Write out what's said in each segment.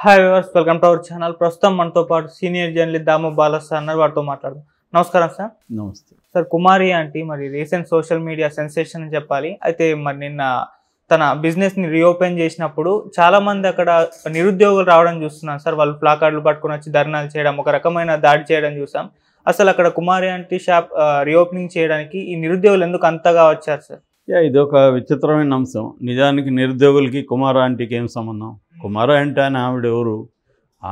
hi viewers welcome to our channel ప్రస్తుతం మనతో పాటు సీనియర్ జర్నలిస్ట్ దాము బాలస్ అన్నారు వారితో మాట్లాడదాం నమస్కారం సార్ నమస్తే సార్ కుమారి ఆంటీ మరి రీసెంట్ సోషల్ మీడియా సెన్సేషన్ అని చెప్పాలి అయితే మరి నిన్న తన బిజినెస్ని రీఓపెన్ చేసినప్పుడు చాలామంది అక్కడ నిరుద్యోగులు రావడం చూస్తున్నాం సార్ వాళ్ళు ప్లాకార్డులు పట్టుకుని వచ్చి ధర్నాలు చేయడం ఒక రకమైన దాడి చేయడం చూసాం అసలు అక్కడ కుమారి అంటే షాప్ రీఓపెనింగ్ చేయడానికి ఈ నిరుద్యోగులు ఎందుకు అంతగా వచ్చారు సార్ యా ఇది ఒక విచిత్రమైన అంశం నిజానికి నిరుద్యోగులకి కుమార ఆంటీకి ఏం సంబంధం కుమార అంటే అని ఆవిడ ఎవరు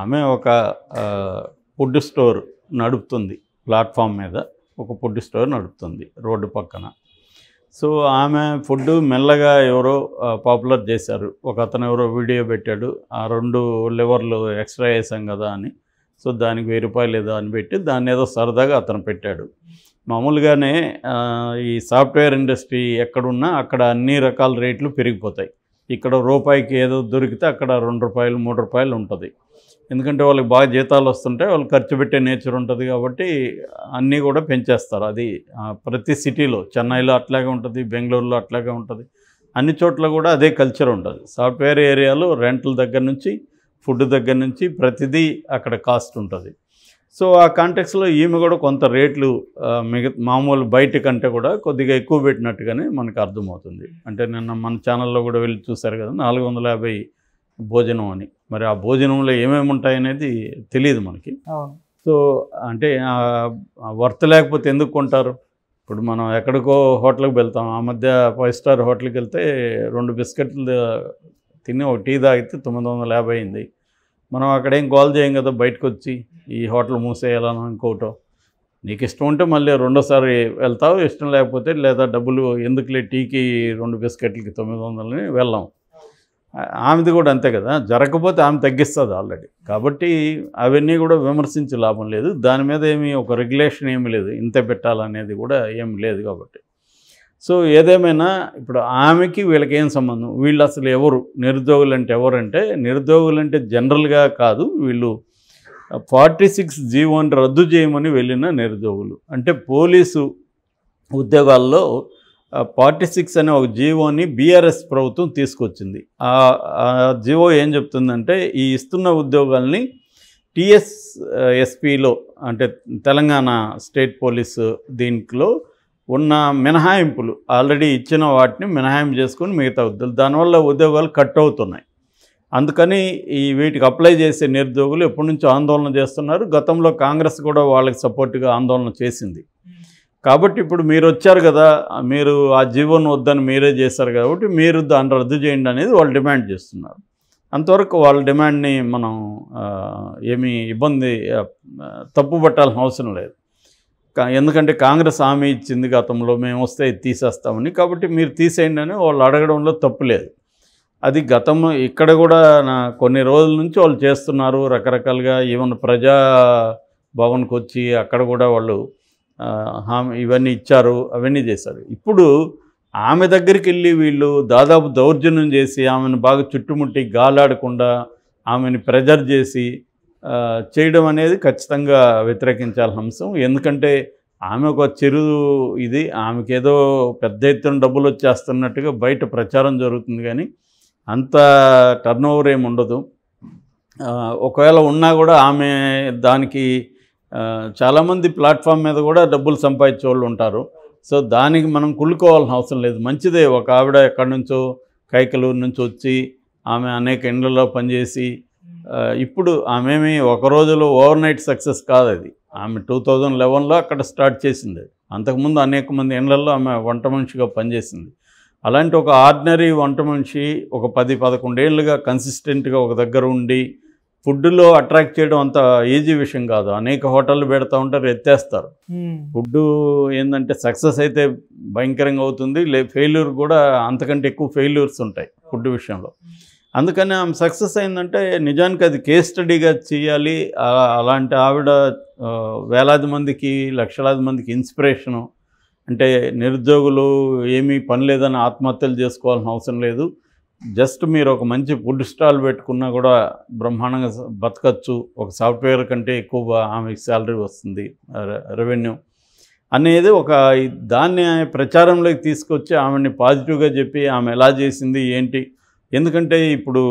ఆమె ఒక ఫుడ్ స్టోర్ నడుపుతుంది ప్లాట్ఫామ్ మీద ఒక ఫుడ్ స్టోర్ నడుపుతుంది రోడ్డు పక్కన సో ఆమె ఫుడ్ మెల్లగా ఎవరో పాపులర్ చేశారు ఒక అతను ఎవరో వీడియో పెట్టాడు ఆ రెండు లివర్లు ఎక్స్ట్రా వేసాం కదా అని సో దానికి వెయ్యి రూపాయలు ఏదో అని పెట్టి దాన్ని ఏదో సరదాగా అతను పెట్టాడు మామూలుగానే ఈ సాఫ్ట్వేర్ ఇండస్ట్రీ ఎక్కడున్నా అక్కడ అన్ని రకాల రేట్లు పెరిగిపోతాయి ఇక్కడ రూపాయికి ఏదో దొరికితే అక్కడ రెండు రూపాయలు మూడు రూపాయలు ఉంటుంది ఎందుకంటే వాళ్ళకి బాగా జీతాలు వస్తుంటాయి వాళ్ళు ఖర్చు పెట్టే నేచర్ ఉంటుంది కాబట్టి అన్నీ కూడా పెంచేస్తారు అది ప్రతి సిటీలో చెన్నైలో అట్లాగే ఉంటుంది బెంగళూరులో అట్లాగే ఉంటుంది అన్ని చోట్ల కూడా అదే కల్చర్ ఉంటుంది సాఫ్ట్వేర్ ఏరియాలో రెంట్ల దగ్గర నుంచి ఫుడ్ దగ్గర నుంచి ప్రతిదీ అక్కడ కాస్ట్ ఉంటుంది సో ఆ కాంటెక్స్లో ఈమె కూడా కొంత రేట్లు మిగతా మామూలు బయట కంటే కూడా కొద్దిగా ఎక్కువ పెట్టినట్టుగానే మనకు అర్థమవుతుంది అంటే నిన్న మన ఛానల్లో కూడా వెళ్ళి చూశారు కదా నాలుగు వందల యాభై భోజనం అని మరి ఆ భోజనంలో ఏమేమి ఉంటాయనేది తెలియదు మనకి సో అంటే వర్త్ లేకపోతే ఎందుకు కొంటారు ఇప్పుడు మనం ఎక్కడికో హోటల్కి వెళ్తాం ఆ మధ్య ఫైవ్ స్టార్ హోటల్కి వెళ్తే రెండు బిస్కెట్లు తిని ఒక టీ తాగితే తొమ్మిది వందల యాభై అయింది మనం అక్కడేం కాల్ చేయం కదా బయటకు వచ్చి ఈ హోటల్ మూసేయాలని ఇంకోటో నీకు ఇష్టం ఉంటే మళ్ళీ రెండోసారి వెళ్తావు ఇష్టం లేకపోతే లేదా డబ్బులు ఎందుకులే టీకి రెండు బిస్కెట్లకి తొమ్మిది వందలని వెళ్ళాం ఆమెది కూడా అంతే కదా జరగకపోతే ఆమె తగ్గిస్తుంది ఆల్రెడీ కాబట్టి అవన్నీ కూడా విమర్శించే లాభం లేదు దాని మీద ఏమి ఒక రెగ్యులేషన్ ఏమి లేదు ఇంత పెట్టాలనేది కూడా ఏమి లేదు కాబట్టి సో ఏదేమైనా ఇప్పుడు ఆమెకి వీళ్ళకి ఏం సంబంధం వీళ్ళు అసలు ఎవరు నిరుద్యోగులు అంటే ఎవరంటే నిరుద్యోగులు అంటే జనరల్గా కాదు వీళ్ళు ఫార్టీ సిక్స్ జీవోని రద్దు చేయమని వెళ్ళిన నిరుద్యోగులు అంటే పోలీసు ఉద్యోగాల్లో ఫార్టీ సిక్స్ అనే ఒక జీవోని బీఆర్ఎస్ ప్రభుత్వం తీసుకొచ్చింది ఆ జీవో ఏం చెప్తుందంటే ఈ ఇస్తున్న ఉద్యోగాల్ని టీఎస్ఎస్పిలో అంటే తెలంగాణ స్టేట్ పోలీసు దీంట్లో ఉన్న మినహాయింపులు ఆల్రెడీ ఇచ్చిన వాటిని మినహాయింపు చేసుకుని మిగతా ఉద్యోగులు దానివల్ల ఉద్యోగాలు కట్ అవుతున్నాయి అందుకని ఈ వీటికి అప్లై చేసే నిరుద్యోగులు ఎప్పటి నుంచో ఆందోళన చేస్తున్నారు గతంలో కాంగ్రెస్ కూడా వాళ్ళకి సపోర్ట్గా ఆందోళన చేసింది కాబట్టి ఇప్పుడు మీరు వచ్చారు కదా మీరు ఆ జీవోను వద్దని మీరే చేశారు కాబట్టి మీరు దాన్ని రద్దు చేయండి అనేది వాళ్ళు డిమాండ్ చేస్తున్నారు అంతవరకు వాళ్ళ డిమాండ్ని మనం ఏమీ ఇబ్బంది తప్పు పట్టాల్సిన అవసరం లేదు ఎందుకంటే కాంగ్రెస్ హామీ ఇచ్చింది గతంలో మేము వస్తే తీసేస్తామని కాబట్టి మీరు తీసేయండి అని వాళ్ళు అడగడంలో తప్పులేదు అది గతంలో ఇక్కడ కూడా నా కొన్ని రోజుల నుంచి వాళ్ళు చేస్తున్నారు రకరకాలుగా ఈవెన్ ప్రజా భవన్కి వచ్చి అక్కడ కూడా వాళ్ళు హామీ ఇవన్నీ ఇచ్చారు అవన్నీ చేశారు ఇప్పుడు ఆమె దగ్గరికి వెళ్ళి వీళ్ళు దాదాపు దౌర్జన్యం చేసి ఆమెను బాగా చుట్టుముట్టి గాలాడకుండా ఆమెని ప్రెజర్ చేసి చేయడం అనేది ఖచ్చితంగా వ్యతిరేకించాల్సిన అంశం ఎందుకంటే ఆమె ఒక చిరు ఇది ఆమెకేదో పెద్ద ఎత్తున డబ్బులు వచ్చేస్తున్నట్టుగా బయట ప్రచారం జరుగుతుంది కానీ అంత టర్న్ ఓవర్ ఏమి ఉండదు ఒకవేళ ఉన్నా కూడా ఆమె దానికి చాలామంది ప్లాట్ఫామ్ మీద కూడా డబ్బులు సంపాదించే వాళ్ళు ఉంటారు సో దానికి మనం కుళ్ళుకోవాల్సిన అవసరం లేదు మంచిదే ఒక ఆవిడ ఎక్కడి నుంచో కైకలూరు నుంచి వచ్చి ఆమె అనేక ఇండ్లలో పనిచేసి ఇప్పుడు ఆమెమి ఒక రోజులో ఓవర్ నైట్ సక్సెస్ కాదు అది ఆమె టూ థౌజండ్ లెవెన్లో అక్కడ స్టార్ట్ చేసింది అంతకుముందు అనేక మంది ఇండ్లలో ఆమె వంట మనిషిగా పనిచేసింది అలాంటి ఒక ఆర్డినరీ వంట మనిషి ఒక పది పదకొండేళ్ళుగా కన్సిస్టెంట్గా ఒక దగ్గర ఉండి ఫుడ్లో అట్రాక్ట్ చేయడం అంత ఈజీ విషయం కాదు అనేక హోటళ్ళు పెడతా ఉంటారు ఎత్తేస్తారు ఫుడ్ ఏంటంటే సక్సెస్ అయితే భయంకరంగా అవుతుంది లే ఫెయిల్యూర్ కూడా అంతకంటే ఎక్కువ ఫెయిల్యూర్స్ ఉంటాయి ఫుడ్ విషయంలో అందుకని ఆమె సక్సెస్ అయిందంటే నిజానికి అది కేస్ స్టడీగా చేయాలి అలాంటి ఆవిడ వేలాది మందికి లక్షలాది మందికి ఇన్స్పిరేషను అంటే నిరుద్యోగులు ఏమీ పని లేదని ఆత్మహత్యలు చేసుకోవాల్సిన అవసరం లేదు జస్ట్ మీరు ఒక మంచి ఫుడ్ స్టాల్ పెట్టుకున్నా కూడా బ్రహ్మాండంగా బతకచ్చు ఒక సాఫ్ట్వేర్ కంటే ఎక్కువ ఆమెకి శాలరీ వస్తుంది రెవెన్యూ అనేది ఒక దాన్ని ప్రచారంలోకి తీసుకొచ్చి ఆమెని పాజిటివ్గా చెప్పి ఆమె ఎలా చేసింది ఏంటి ఎందుకంటే ఇప్పుడు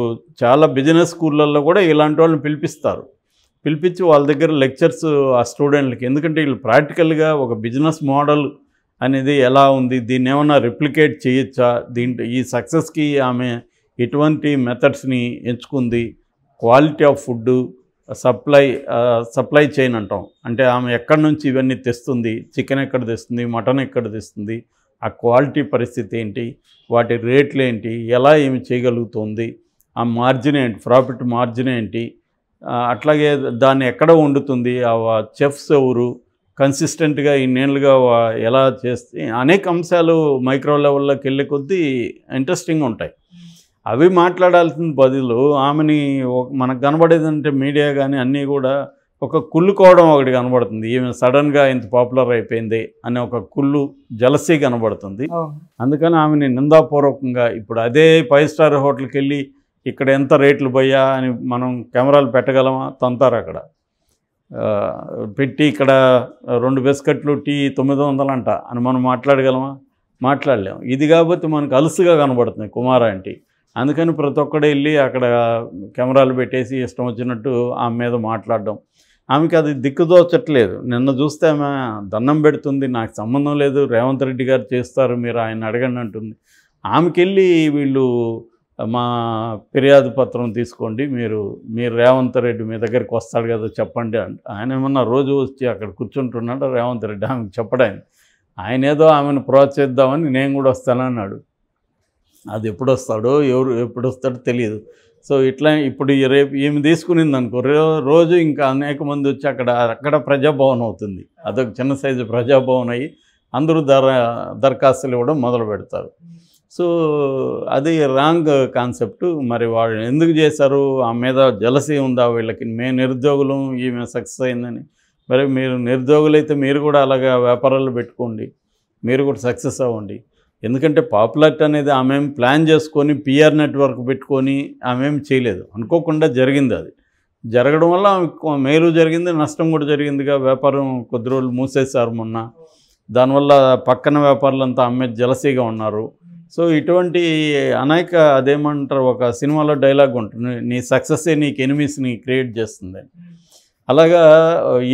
చాలా బిజినెస్ స్కూళ్ళల్లో కూడా ఇలాంటి వాళ్ళని పిలిపిస్తారు పిలిపించి వాళ్ళ దగ్గర లెక్చర్స్ ఆ స్టూడెంట్లకి ఎందుకంటే వీళ్ళు ప్రాక్టికల్గా ఒక బిజినెస్ మోడల్ అనేది ఎలా ఉంది దీన్ని ఏమన్నా రిప్లికేట్ చేయొచ్చా దీంట్లో ఈ సక్సెస్కి ఆమె ఎటువంటి మెథడ్స్ని ఎంచుకుంది quality of food supply supply chain అంటాం అంటే ఆమె ఎక్కడి నుంచి ఇవన్నీ తెస్తుంది చికెన్ ఎక్కడ తెస్తుంది మటన్ ఎక్కడ తెస్తుంది ఆ క్వాలిటీ పరిస్థితి ఏంటి వాటి రేట్లు ఏంటి ఎలా ఏమి చేయగలుగుతుంది ఆ మార్జిన్ ఏంటి ప్రాఫిట్ మార్జిన్ ఏంటి అట్లాగే దాన్ని ఎక్కడ వండుతుంది ఆ చెఫ్స్ ఎవరు కన్సిస్టెంట్గా ఇన్నేళ్ళుగా ఎలా చేస్తే అనేక అంశాలు మైక్రో లెవెల్లోకి వెళ్ళే కొద్దీ ఇంట్రెస్టింగ్ ఉంటాయి అవి మాట్లాడాల్సిన బదులు ఆమెని మనకు కనబడేదంటే మీడియా కానీ అన్నీ కూడా ఒక కుళ్ళుకోవడం ఒకటి కనబడుతుంది ఈమె సడన్గా ఇంత పాపులర్ అయిపోయింది అనే ఒక కుళ్ళు జలసీ కనబడుతుంది అందుకని ఆమెని నిందాపూర్వకంగా ఇప్పుడు అదే ఫైవ్ స్టార్ హోటల్కి వెళ్ళి ఇక్కడ ఎంత రేట్లు పోయా అని మనం కెమెరాలు పెట్టగలమా తొంతారు అక్కడ పెట్టి ఇక్కడ రెండు బిస్కెట్లు టీ తొమ్మిది వందలంట అని మనం మాట్లాడగలమా మాట్లాడలేము ఇది కాబట్టి మనకు అలుసుగా కనబడుతుంది కుమార అంటే అందుకని ప్రతి ఒక్కడే వెళ్ళి అక్కడ కెమెరాలు పెట్టేసి ఇష్టం వచ్చినట్టు ఆమె మీద మాట్లాడడం ఆమెకి అది దిక్కుదోచట్లేదు నిన్న చూస్తే ఆమె దండం పెడుతుంది నాకు సంబంధం లేదు రేవంత్ రెడ్డి గారు చేస్తారు మీరు ఆయన అడగండి అంటుంది ఆమెకెళ్ళి వీళ్ళు మా ఫిర్యాదు పత్రం తీసుకోండి మీరు మీరు రేవంత్ రెడ్డి మీ దగ్గరికి వస్తాడు కదా చెప్పండి ఆయన ఏమన్నా రోజు వచ్చి అక్కడ కూర్చుంటున్నాడు రేవంత్ రెడ్డి ఆమెకు చెప్పడానికి ఆయన ఏదో ఆమెను ప్రోత్సహిద్దామని నేను కూడా వస్తానన్నాడు అది ఎప్పుడు వస్తాడో ఎవరు ఎప్పుడు వస్తాడో తెలియదు సో ఇట్లా ఇప్పుడు రేపు ఈమె తీసుకునింది అనుకో రోజు ఇంకా అనేక మంది వచ్చి అక్కడ అక్కడ ప్రజాభవన్ అవుతుంది అదొక చిన్న సైజు ప్రజాభవన్ అయ్యి అందరూ దర దరఖాస్తులు ఇవ్వడం మొదలు పెడతారు సో అది రాంగ్ కాన్సెప్ట్ మరి వాళ్ళు ఎందుకు చేశారు ఆ మీద జలసీ ఉందా వీళ్ళకి మేము నిరుద్యోగులు ఈమె సక్సెస్ అయిందని మరి మీరు నిరుద్యోగులైతే మీరు కూడా అలాగా వ్యాపారాలు పెట్టుకోండి మీరు కూడా సక్సెస్ అవ్వండి ఎందుకంటే పాపులారిటీ అనేది ఆమె ప్లాన్ చేసుకొని పిఆర్ నెట్వర్క్ పెట్టుకొని ఆమె చేయలేదు అనుకోకుండా జరిగింది అది జరగడం వల్ల మేలు జరిగింది నష్టం కూడా జరిగిందిగా వ్యాపారం కొద్ది రోజులు మూసేశారు మొన్న దానివల్ల పక్కన వ్యాపారులంతా అమ్మే జలసీగా ఉన్నారు సో ఇటువంటి అనేక అదేమంటారు ఒక సినిమాలో డైలాగ్ ఉంటుంది నీ సక్సెస్ నీకు ఎనిమీస్ని క్రియేట్ చేస్తుంది అలాగా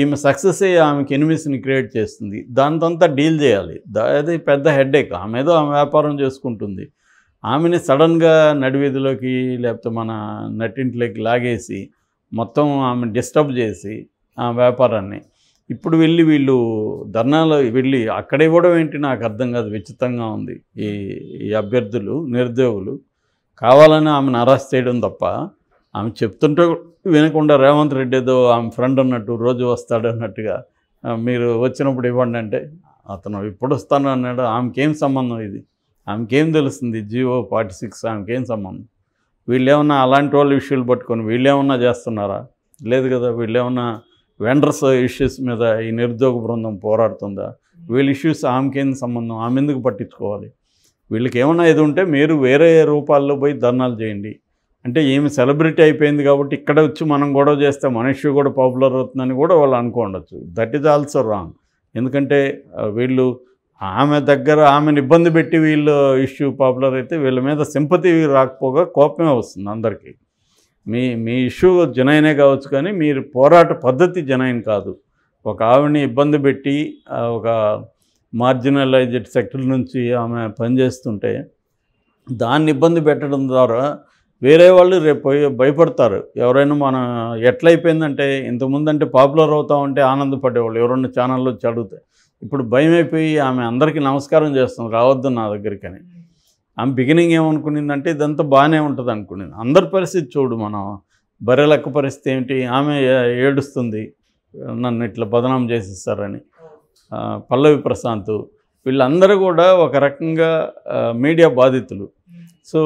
ఈమె సక్సెస్ అయ్యి ఆమెకి ఎనిమిస్ని క్రియేట్ చేస్తుంది దాంతంతా డీల్ చేయాలి అది పెద్ద హెడ్ఏక్ ఆమె ఏదో ఆమె వ్యాపారం చేసుకుంటుంది ఆమెని సడన్గా నడివీధిలోకి లేకపోతే మన నటింట్లోకి లాగేసి మొత్తం ఆమె డిస్టర్బ్ చేసి ఆ వ్యాపారాన్ని ఇప్పుడు వెళ్ళి వీళ్ళు ధర్నాలో వెళ్ళి అక్కడ ఇవ్వడం ఏంటి నాకు అర్థం కాదు విచిత్రంగా ఉంది ఈ అభ్యర్థులు నిరుద్యోగులు కావాలని ఆమెను అరెస్ట్ చేయడం తప్ప ఆమె చెప్తుంటే వినకుండా రేవంత్ రెడ్డి ఏదో ఆమె ఫ్రెండ్ అన్నట్టు రోజు వస్తాడు అన్నట్టుగా మీరు వచ్చినప్పుడు ఇవ్వండి అంటే అతను ఇప్పుడు వస్తాను అన్నాడు ఆమెకేం సంబంధం ఇది ఆమెకేం తెలుస్తుంది జియో ఫార్టీ సిక్స్ ఆమెకేం సంబంధం వీళ్ళు ఏమన్నా అలాంటి వాళ్ళు ఇష్యూలు పట్టుకొని వీళ్ళు ఏమన్నా చేస్తున్నారా లేదు కదా వీళ్ళు ఏమన్నా వెండర్స్ ఇష్యూస్ మీద ఈ నిరుద్యోగ బృందం పోరాడుతుందా వీళ్ళ ఇష్యూస్ ఆమెకేం సంబంధం ఆమె ఎందుకు పట్టించుకోవాలి వీళ్ళకి ఏమన్నా ఇది ఉంటే మీరు వేరే రూపాల్లో పోయి ధర్నాలు చేయండి అంటే ఏమి సెలబ్రిటీ అయిపోయింది కాబట్టి ఇక్కడ వచ్చి మనం గొడవ చేస్తే మనిషి కూడా పాపులర్ అవుతుందని కూడా వాళ్ళు అనుకోండొచ్చు దట్ ఈజ్ ఆల్సో రాంగ్ ఎందుకంటే వీళ్ళు ఆమె దగ్గర ఆమెను ఇబ్బంది పెట్టి వీళ్ళు ఇష్యూ పాపులర్ అయితే వీళ్ళ మీద సింపతి రాకపోగా కోపమే వస్తుంది అందరికీ మీ మీ ఇష్యూ జనైనే కావచ్చు కానీ మీరు పోరాట పద్ధతి జనైన్ కాదు ఒక ఆవిడని ఇబ్బంది పెట్టి ఒక మార్జినలైజ్డ్ సెక్టర్ నుంచి ఆమె పనిచేస్తుంటే దాన్ని ఇబ్బంది పెట్టడం ద్వారా వేరే వాళ్ళు రేపు భయపడతారు ఎవరైనా మన ఎట్లయిపోయిందంటే ఇంతకుముందు అంటే పాపులర్ అవుతా ఉంటే ఆనందపడేవాళ్ళు ఎవరన్నా ఛానల్లో చదివితే ఇప్పుడు భయం అయిపోయి ఆమె అందరికీ నమస్కారం చేస్తుంది రావద్దు నా దగ్గరికి అని ఆమె బిగినింగ్ ఏమనుకునిందంటే ఇదంతా బాగానే ఉంటుంది అనుకునేది అందరి పరిస్థితి చూడు మనం లెక్క పరిస్థితి ఏమిటి ఆమె ఏడుస్తుంది నన్ను ఇట్లా బదనాం చేసిస్తారని పల్లవి ప్రశాంత్ వీళ్ళందరూ కూడా ఒక రకంగా మీడియా బాధితులు సో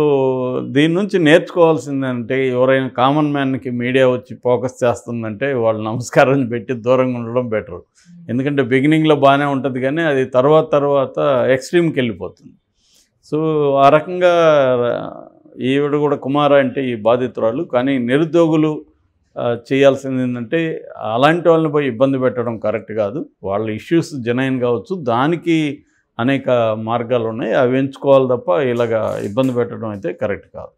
దీని నుంచి నేర్చుకోవాల్సిందంటే ఎవరైనా కామన్ మ్యాన్కి మీడియా వచ్చి ఫోకస్ చేస్తుందంటే వాళ్ళు నమస్కారం పెట్టి దూరంగా ఉండడం బెటర్ ఎందుకంటే బిగినింగ్లో బాగానే ఉంటుంది కానీ అది తర్వాత తర్వాత ఎక్స్ట్రీమ్కి వెళ్ళిపోతుంది సో ఆ రకంగా ఈవిడ కూడా కుమార అంటే ఈ బాధితురాలు కానీ నిరుద్యోగులు చేయాల్సింది ఏంటంటే అలాంటి వాళ్ళని పోయి ఇబ్బంది పెట్టడం కరెక్ట్ కాదు వాళ్ళ ఇష్యూస్ జనైన్ కావచ్చు దానికి అనేక మార్గాలు ఉన్నాయి అవి ఎంచుకోవాలి తప్ప ఇలాగ ఇబ్బంది పెట్టడం అయితే కరెక్ట్ కాదు